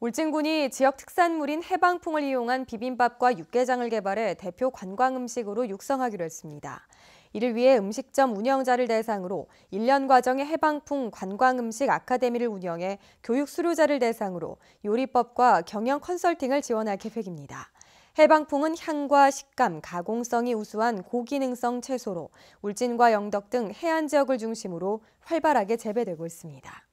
울진군이 지역 특산물인 해방풍을 이용한 비빔밥과 육개장을 개발해 대표 관광 음식으로 육성하기로 했습니다. 이를 위해 음식점 운영자를 대상으로 1년 과정의 해방풍 관광음식 아카데미를 운영해 교육 수료자를 대상으로 요리법과 경영 컨설팅을 지원할 계획입니다. 해방풍은 향과 식감, 가공성이 우수한 고기능성 채소로 울진과 영덕 등 해안 지역을 중심으로 활발하게 재배되고 있습니다.